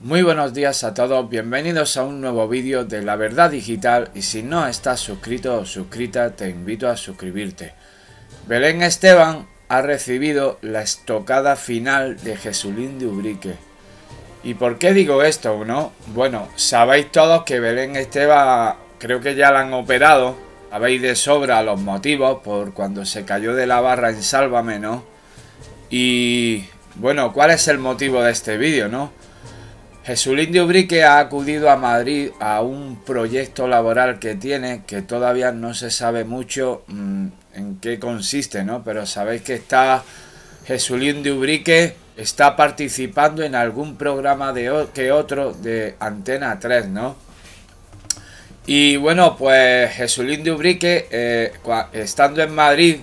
Muy buenos días a todos, bienvenidos a un nuevo vídeo de La Verdad Digital y si no estás suscrito o suscrita te invito a suscribirte. Belén Esteban ha recibido la estocada final de Jesulín de Ubrique. ¿Y por qué digo esto, no? Bueno, sabéis todos que Belén Esteban creo que ya la han operado, habéis de sobra los motivos por cuando se cayó de la barra en Sálvame, ¿no? Y bueno, ¿cuál es el motivo de este vídeo, no? Jesulín de Ubrique ha acudido a Madrid a un proyecto laboral que tiene, que todavía no se sabe mucho mm, en qué consiste, ¿no? Pero sabéis que está Jesulín de Ubrique está participando en algún programa de que otro de Antena 3, ¿no? Y bueno, pues Jesulín de Ubrique, eh, estando en Madrid,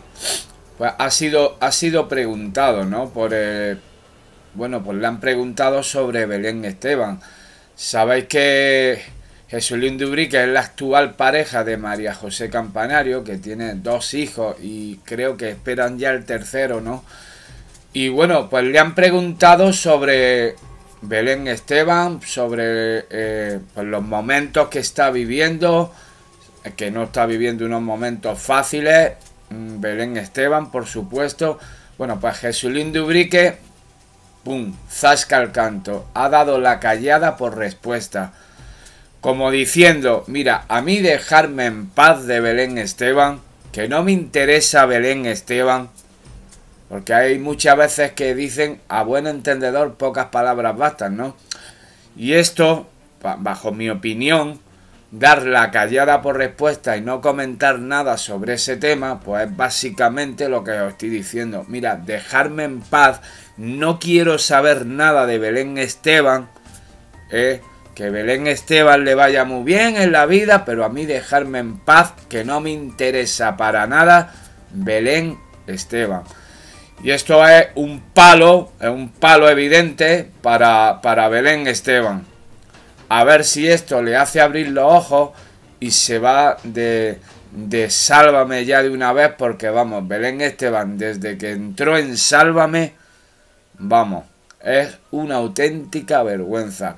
pues ha sido, ha sido preguntado, ¿no? Por, bueno, pues le han preguntado sobre Belén Esteban. Sabéis que Jesulín dubrique es la actual pareja de María José Campanario, que tiene dos hijos y creo que esperan ya el tercero, ¿no? Y bueno, pues le han preguntado sobre Belén Esteban, sobre eh, pues los momentos que está viviendo, que no está viviendo unos momentos fáciles. Mm, Belén Esteban, por supuesto. Bueno, pues Jesulín Dubrique ¡Pum! Zasca al canto. Ha dado la callada por respuesta. Como diciendo, mira, a mí dejarme en paz de Belén Esteban, que no me interesa Belén Esteban, porque hay muchas veces que dicen, a buen entendedor, pocas palabras bastan, ¿no? Y esto, bajo mi opinión, dar la callada por respuesta y no comentar nada sobre ese tema, pues es básicamente lo que os estoy diciendo. Mira, dejarme en paz, no quiero saber nada de Belén Esteban, ¿eh? que Belén Esteban le vaya muy bien en la vida, pero a mí dejarme en paz, que no me interesa para nada Belén Esteban. Y esto es un palo, es un palo evidente para, para Belén Esteban. A ver si esto le hace abrir los ojos y se va de, de Sálvame ya de una vez, porque vamos, Belén Esteban, desde que entró en Sálvame, vamos, es una auténtica vergüenza.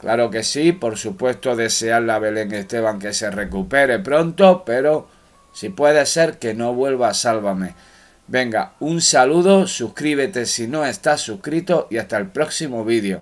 Claro que sí, por supuesto desearle a Belén Esteban que se recupere pronto, pero si puede ser que no vuelva a Sálvame. Venga, un saludo, suscríbete si no estás suscrito y hasta el próximo vídeo.